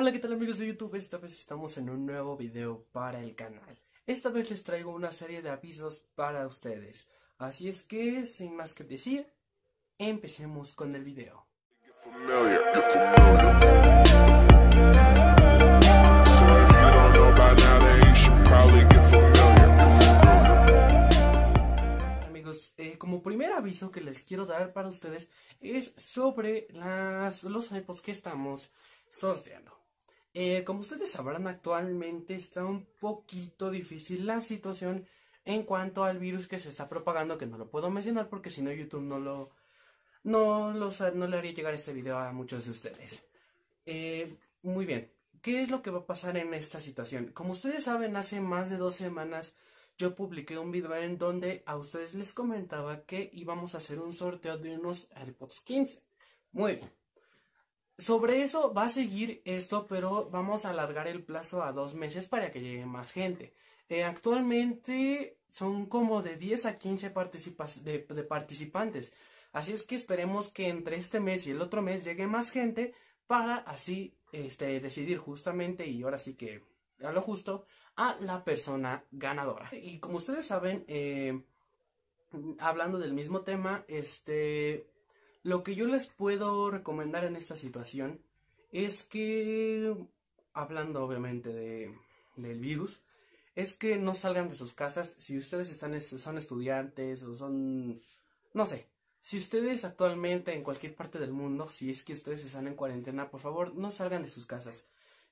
Hola, ¿qué tal amigos de YouTube? Esta vez estamos en un nuevo video para el canal. Esta vez les traigo una serie de avisos para ustedes. Así es que, sin más que decir, empecemos con el video. Amigos, eh, como primer aviso que les quiero dar para ustedes es sobre las, los iPods que estamos sorteando. Eh, como ustedes sabrán, actualmente está un poquito difícil la situación en cuanto al virus que se está propagando, que no lo puedo mencionar porque si no YouTube no lo... No, no le haría llegar este video a muchos de ustedes. Eh, muy bien, ¿qué es lo que va a pasar en esta situación? Como ustedes saben, hace más de dos semanas yo publiqué un video en donde a ustedes les comentaba que íbamos a hacer un sorteo de unos AirPods 15. Muy bien sobre eso va a seguir esto, pero vamos a alargar el plazo a dos meses para que llegue más gente. Eh, actualmente son como de 10 a 15 participantes. Así es que esperemos que entre este mes y el otro mes llegue más gente para así este, decidir justamente y ahora sí que a lo justo a la persona ganadora. Y como ustedes saben, eh, hablando del mismo tema, este lo que yo les puedo recomendar en esta situación es que, hablando obviamente de, del virus, es que no salgan de sus casas si ustedes están, son estudiantes o son, no sé, si ustedes actualmente en cualquier parte del mundo, si es que ustedes están en cuarentena, por favor no salgan de sus casas.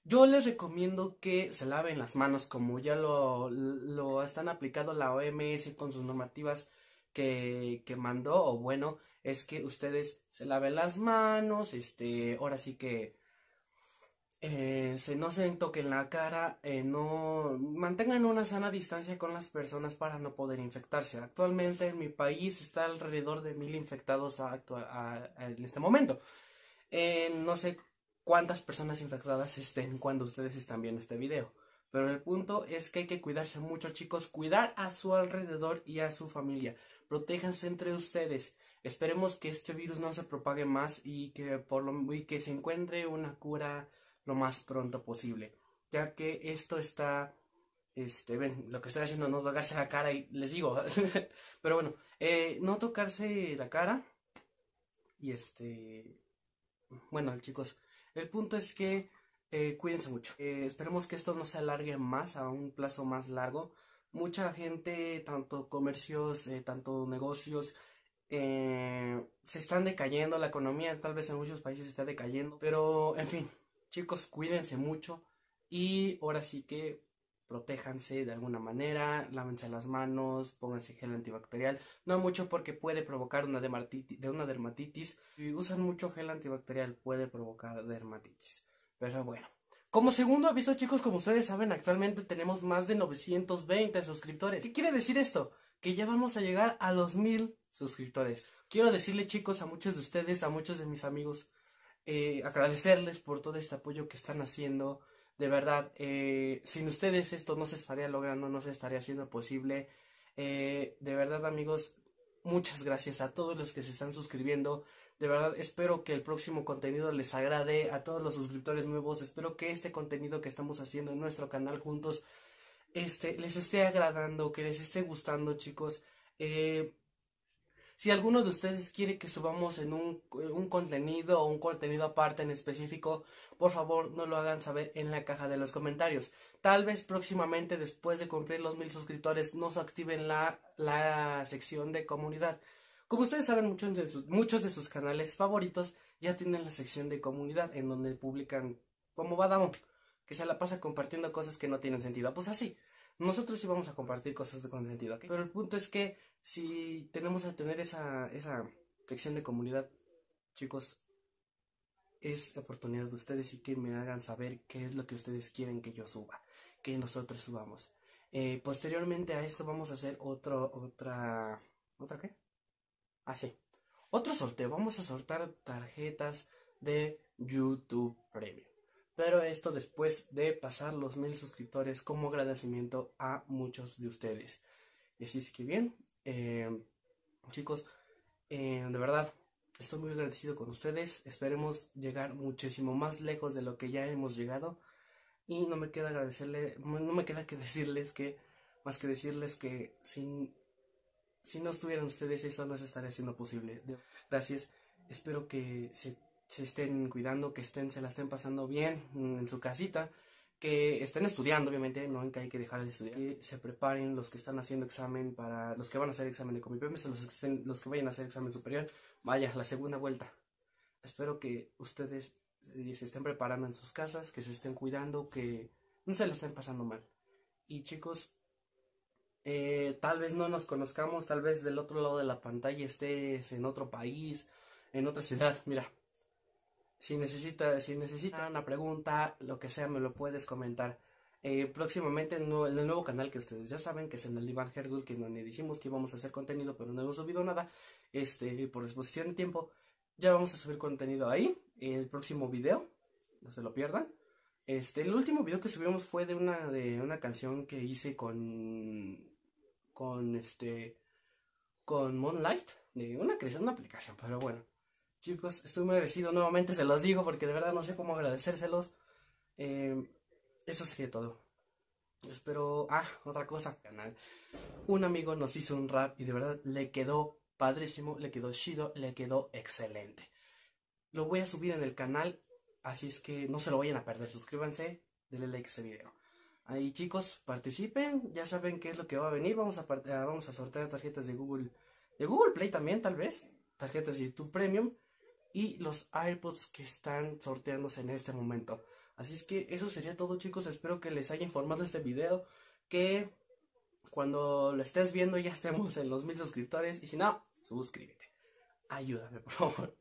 Yo les recomiendo que se laven las manos como ya lo, lo están aplicando la OMS con sus normativas que, que mandó o bueno, es que ustedes se laven las manos, este, ahora sí que eh, se no se toquen la cara, eh, no mantengan una sana distancia con las personas para no poder infectarse. Actualmente en mi país está alrededor de mil infectados en este momento. Eh, no sé cuántas personas infectadas estén cuando ustedes están viendo este video. Pero el punto es que hay que cuidarse mucho, chicos. Cuidar a su alrededor y a su familia. Protéjanse entre ustedes. Esperemos que este virus no se propague más y que, por lo, que se encuentre una cura lo más pronto posible, ya que esto está, este, ven, lo que estoy haciendo es no tocarse la cara y les digo, pero bueno, eh, no tocarse la cara y este, bueno chicos, el punto es que eh, cuídense mucho, eh, esperemos que esto no se alargue más a un plazo más largo, mucha gente, tanto comercios, tanto negocios, eh, se están decayendo, la economía tal vez en muchos países está decayendo, pero en fin, chicos, cuídense mucho y ahora sí que protéjanse de alguna manera, lávense las manos, pónganse gel antibacterial, no mucho porque puede provocar una dermatitis, una dermatitis, si usan mucho gel antibacterial puede provocar dermatitis, pero bueno. Como segundo aviso chicos, como ustedes saben, actualmente tenemos más de 920 suscriptores. ¿Qué quiere decir esto? que ya vamos a llegar a los mil suscriptores. Quiero decirle chicos a muchos de ustedes, a muchos de mis amigos, eh, agradecerles por todo este apoyo que están haciendo. De verdad, eh, sin ustedes esto no se estaría logrando, no se estaría haciendo posible. Eh, de verdad amigos, muchas gracias a todos los que se están suscribiendo. De verdad, espero que el próximo contenido les agrade a todos los suscriptores nuevos. Espero que este contenido que estamos haciendo en nuestro canal juntos este, les esté agradando, que les esté gustando, chicos. Eh, si alguno de ustedes quiere que subamos en eh, un, contenido o un contenido aparte en específico, por favor no lo hagan saber en la caja de los comentarios. Tal vez próximamente, después de cumplir los mil suscriptores, nos activen la, la sección de comunidad. Como ustedes saben, muchos de, sus, muchos de sus canales favoritos ya tienen la sección de comunidad en donde publican como Badamo, que se la pasa compartiendo cosas que no tienen sentido. Pues así. Nosotros sí vamos a compartir cosas de consentido, ¿ok? Pero el punto es que si tenemos a tener esa, sección de comunidad, chicos, es la oportunidad de ustedes y que me hagan saber qué es lo que ustedes quieren que yo suba, que nosotros subamos. Eh, posteriormente a esto vamos a hacer otro, otra, ¿otra qué? Así, ah, sí, otro sorteo. Vamos a sortear tarjetas de YouTube Premium. Pero esto después de pasar los mil suscriptores como agradecimiento a muchos de ustedes. Así es que bien, em, chicos, em, de verdad, estoy muy agradecido con ustedes. Esperemos llegar muchísimo más lejos de lo que ya hemos llegado. Y no me queda agradecerle, no me queda que decirles que, más que decirles que sin, si no estuvieran ustedes, esto no se estaría siendo posible. Gracias, espero que se se estén cuidando, que estén, se la estén pasando bien mm, en su casita, que estén estudiando, obviamente, no hay que dejar de estudiar, que se preparen los que están haciendo examen para, los que van a hacer examen de Comipem pues, los, que los que vayan a hacer examen superior, vaya, la segunda vuelta. Espero que ustedes eh, se estén preparando en sus casas, que se estén cuidando, que no se la estén pasando mal. Y chicos, eh, tal vez no nos conozcamos, tal vez del otro lado de la pantalla estés en otro país, en otra ciudad, mira, si, necesita, si necesita ah, una pregunta, lo que sea, me lo puedes comentar. Eh, próximamente en, el nuevo canal que ustedes ya saben, que es en el Iván Hergul, que donde dijimos que íbamos a hacer contenido, pero no hemos subido nada, este, por exposición de tiempo, ya vamos a subir contenido ahí, el próximo video, no se lo pierdan. Este, el último video que subimos fue de una, de una canción que hice con, con este, con Moonlight, de una creación, una aplicación, pero bueno. Chicos, estoy muy agradecido nuevamente, se los digo porque de verdad no sé cómo agradecérselos. Eh, eso sería todo. Espero. Ah, otra cosa, canal. Un amigo nos hizo un rap y de verdad le quedó padrísimo, le quedó chido, le quedó excelente. Lo voy a subir en el canal, así es que no se lo vayan a perder. Suscríbanse, denle like a este video. Ahí chicos, participen, ya saben qué es lo que va a venir. Vamos a, ah, vamos a sortear tarjetas de Google, de Google Play también, tal vez. Tarjetas de YouTube Premium y los iPods que están sorteándose en este momento. Así es que eso sería todo chicos, espero que les haya informado este video, que cuando lo estés viendo ya estemos en los mil suscriptores y si no, suscríbete. Ayúdame por favor.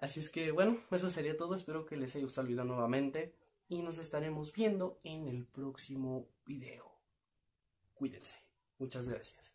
Así es que bueno, eso sería todo, espero que les haya gustado el video nuevamente y nos estaremos viendo en el próximo video. Cuídense, muchas gracias.